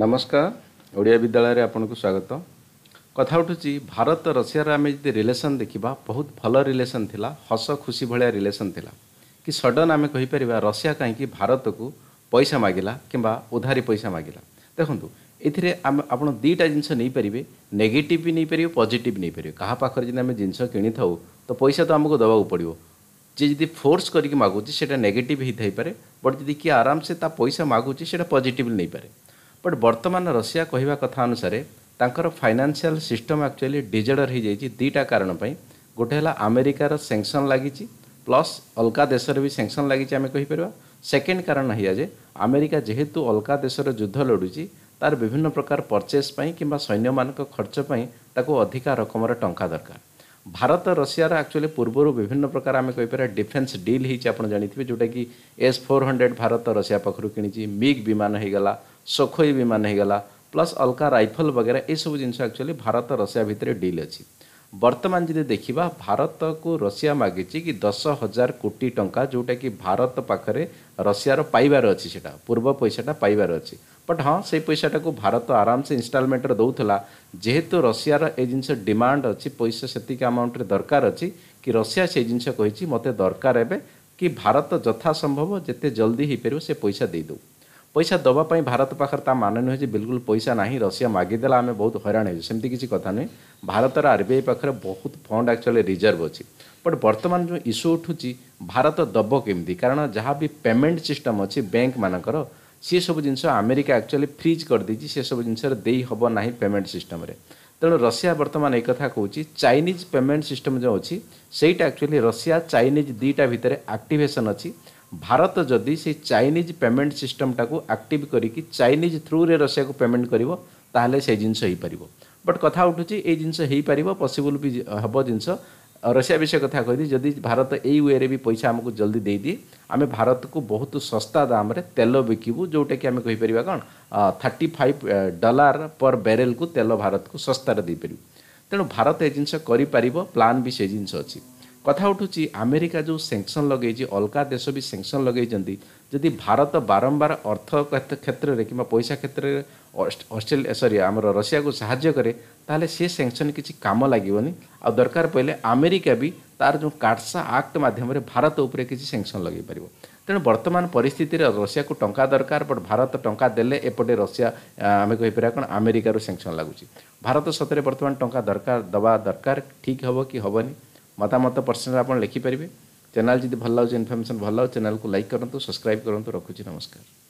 ନମସ୍କାର ଓଡ଼ିଆ ବିଦ୍ୟାଳୟରେ ଆପଣଙ୍କୁ ସ୍ୱାଗତ କଥା ଉଠୁଛି ଭାରତ ରଷିଆର ଆମେ ଯଦି ରିଲେସନ୍ ଦେଖିବା ବହୁତ ଭଲ ରିଲେସନ୍ ଥିଲା ହସ ଖୁସି ଭଳିଆ ରିଲେସନ୍ ଥିଲା କି ସଡନ୍ ଆମେ କହିପାରିବା ରଷିଆ କାହିଁକି ଭାରତକୁ ପଇସା ମାଗିଲା କିମ୍ବା ଉଧାରି ପଇସା ମାଗିଲା ଦେଖନ୍ତୁ ଏଥିରେ ଆମେ ଆପଣ ଦୁଇଟା ଜିନିଷ ନେଇପାରିବେ ନେଗେଟିଭ୍ ବି ନେଇପାରିବେ ପଜିଟିଭ୍ ନେଇପାରିବେ କାହା ପାଖରେ ଯଦି ଆମେ ଜିନିଷ କିଣିଥାଉ ତ ପଇସା ତ ଆମକୁ ଦେବାକୁ ପଡ଼ିବ ଯିଏ ଯଦି ଫୋର୍ସ କରିକି ମାଗୁଛି ସେଇଟା ନେଗେଟିଭ୍ ହେଇଥାଇପାରେ ବଟ୍ ଯଦି କିଏ ଆରାମସେ ତା ପଇସା ମାଗୁଛି ସେଇଟା ପଜିଟିଭ୍ ନେଇପାରେ ବଟ୍ ବର୍ତ୍ତମାନ ରଷିଆ କହିବା କଥା ଅନୁସାରେ ତାଙ୍କର ଫାଇନାନ୍ସିଆଲ ସିଷ୍ଟମ ଆକ୍ଚୁଆଲି ଡିଜର୍ଡର୍ ହୋଇଯାଇଛି ଦୁଇଟା କାରଣ ପାଇଁ ଗୋଟେ ହେଲା ଆମେରିକାର ସେଙ୍କସନ୍ ଲାଗିଛି ପ୍ଲସ୍ ଅଲଗା ଦେଶରେ ବି ସେଙ୍କସନ୍ ଲାଗିଛି ଆମେ କହିପାରିବା ସେକେଣ୍ଡ କାରଣ ହେଇଆ ଯେ ଆମେରିକା ଯେହେତୁ ଅଲଗା ଦେଶର ଯୁଦ୍ଧ ଲଢ଼ୁଛି ତା'ର ବିଭିନ୍ନ ପ୍ରକାର ପର୍ଚେସ୍ ପାଇଁ କିମ୍ବା ସୈନ୍ୟମାନଙ୍କ ଖର୍ଚ୍ଚ ପାଇଁ ତାକୁ ଅଧିକା ରକମର ଟଙ୍କା ଦରକାର ଭାରତ ରଷିଆର ଆକ୍ଚୁଆଲି ପୂର୍ବରୁ ବିଭିନ୍ନ ପ୍ରକାର ଆମେ କହିପାରିବା ଡିଫେନ୍ସ ଡିଲ୍ ହେଇଛି ଆପଣ ଜାଣିଥିବେ ଯେଉଁଟାକି S four hundred Bharat Russia ପାଖରୁ କିଣିଛି ମିଗ୍ ବିମାନ ହେଇଗଲା ସୋଖୋଇ ବିମାନ ହେଇଗଲା ପ୍ଲସ୍ ଅଲଗା ରାଇଫଲ ବଗେରା ଏସବୁ ଜିନିଷ ଆକ୍ଚୁଆଲି ଭାରତ ରଷିଆ ଭିତରେ ଡିଲ୍ ଅଛି ବର୍ତ୍ତମାନ ଯଦି ଦେଖିବା ଭାରତକୁ ରଷିଆ ମାଗିଛି କି ଦଶ ହଜାର କୋଟି ଟଙ୍କା ଯେଉଁଟାକି ଭାରତ ପାଖରେ ରଷିଆର ପାଇବାର ଅଛି ସେଇଟା ପୂର୍ବ ପଇସାଟା ପାଇବାର ଅଛି ବଟ୍ ହଁ ସେଇ ପଇସାଟାକୁ ଭାରତ ଆରାମସେ ଇନଷ୍ଟଲମେଣ୍ଟରେ ଦେଉଥିଲା ଯେହେତୁ ରଷିଆର ଏ ଜିନିଷ ଡିମାଣ୍ଡ ଅଛି ପଇସା ସେତିକି ଆମାଉଣ୍ଟରେ ଦରକାର ଅଛି କି ରଷିଆ ସେଇ ଜିନିଷ କହିଛି ମୋତେ ଦରକାର ଏବେ କି ଭାରତ ଯଥାସମ୍ଭବ ଯେତେ ଜଲ୍ଦି ହେଇପାରିବ ସେ ପଇସା ଦେଇଦେଉ ପଇସା ଦେବା ପାଇଁ ଭାରତ ପାଖରେ ତା ମାନେ ନୁହେଁ ଯେ ବିଲକୁଲ ପଇସା ନାହିଁ ରଷିଆ ମାଗିଦେଲା ଆମେ ବହୁତ ହଇରାଣ ହେଉଛୁ ସେମିତି କିଛି କଥା ନୁହେଁ ଭାରତର ଆର୍ବିଆଇ ପାଖରେ ବହୁତ ଫଣ୍ଡ ଆକ୍ଚୁଆଲି ରିଜର୍ଭ ଅଛି ବଟ୍ ବର୍ତ୍ତମାନ ଯେଉଁ ଇସ୍ୟୁ ଉଠୁଛି ଭାରତ ଦେବ କେମିତି କାରଣ ଯାହା ବି ପେମେଣ୍ଟ ସିଷ୍ଟମ୍ ଅଛି ବ୍ୟାଙ୍କମାନଙ୍କର ସେସବୁ ଜିନିଷ ଆମେରିକା ଆକ୍ଚୁଆଲି ଫ୍ରିଜ୍ କରିଦେଇଛି ସେସବୁ ଜିନିଷରେ ଦେଇ ହେବ ନାହିଁ ପେମେଣ୍ଟ ସିଷ୍ଟମ୍ରେ ତେଣୁ ରଷିଆ ବର୍ତ୍ତମାନ ଏକଥା କହୁଛି ଚାଇନିଜ୍ ପେମେଣ୍ଟ ସିଷ୍ଟମ୍ ଯେଉଁ ଅଛି ସେଇଟା ଆକ୍ଚୁଆଲି ରଷିଆ ଚାଇନିଜ୍ ଦୁଇଟା ଭିତରେ ଆକ୍ଟିଭେସନ୍ ଅଛି ଭାରତ ଯଦି ସେଇ ଚାଇନିଜ୍ ପେମେଣ୍ଟ ସିଷ୍ଟମ୍ଟାକୁ ଆକ୍ଟିଭ୍ କରିକି ଚାଇନିଜ୍ ଥ୍ରୁରେ ରଷିଆକୁ ପେମେଣ୍ଟ କରିବ ତାହେଲେ ସେଇ ଜିନିଷ ହେଇପାରିବ ବଟ୍ କଥା ଉଠୁଛି ଏଇ ଜିନିଷ ହେଇପାରିବ ପସିବୁଲ୍ ବି ହେବ ଜିନିଷ ରଷିଆ ବିଷୟ କଥା କହିଲି ଯଦି ଭାରତ ଏଇ ୱେରେ ବି ପଇସା ଆମକୁ ଜଲ୍ଦି ଦେଇଦିଏ ଆମେ ଭାରତକୁ ବହୁତ ଶସ୍ତା ଦାମରେ ତେଲ ବିକିବୁ ଯେଉଁଟାକି ଆମେ କହିପାରିବା କ'ଣ ଥାର୍ଟି ଫାଇଭ୍ ଡଲାର ପର୍ ବ୍ୟାରେଲ୍କୁ ତେଲ ଭାରତକୁ ଶସ୍ତାରେ ଦେଇପାରିବୁ ତେଣୁ ଭାରତ ଏ ଜିନିଷ କରିପାରିବ ପ୍ଲାନ୍ ବି ସେ ଜିନିଷ ଅଛି କଥା ଉଠୁଛି ଆମେରିକା ଯେଉଁ ସେଙ୍କସନ୍ ଲଗେଇଛି ଅଲଗା ଦେଶ ବି ସେଙ୍କସନ୍ ଲଗେଇଛନ୍ତି ଯଦି ଭାରତ ବାରମ୍ବାର ଅର୍ଥ କ୍ଷେତ୍ରରେ କିମ୍ବା ପଇସା କ୍ଷେତ୍ରରେ ଅଷ୍ଟ୍ରେଲିଆ ସରି ଆମର ରଷିଆକୁ ସାହାଯ୍ୟ କରେ ତାହେଲେ ସେ ସେଙ୍କସନ୍ କିଛି କାମ ଲାଗିବନି ଆଉ ଦରକାର ପଡ଼ିଲେ ଆମେରିକା ବି ତାର ଯେଉଁ କାଟ୍ସା ଆକ୍ଟ ମାଧ୍ୟମରେ ଭାରତ ଉପରେ କିଛି ସେଙ୍କସନ୍ ଲଗେଇ ପାରିବ ତେଣୁ ବର୍ତ୍ତମାନ ପରିସ୍ଥିତିରେ ରଷିଆକୁ ଟଙ୍କା ଦରକାର ବଟ୍ ଭାରତ ଟଙ୍କା ଦେଲେ ଏପଟେ ରଷିଆ ଆମେ କହିପାରିବା କ'ଣ ଆମେରିକାରୁ ସେଙ୍କସନ୍ ଲାଗୁଛି ଭାରତ ସତରେ ବର୍ତ୍ତମାନ ଟଙ୍କା ଦରକାର ଦେବା ଦରକାର ଠିକ୍ ହେବ କି ହେବନି मतामत पर्सनल आपन लिखिपारे चैनल जी भल लगे इनफर्मेशन भल लगे चैनल को लाइक करूँ सब्सक्राइब करूँ रखुच नमस्कार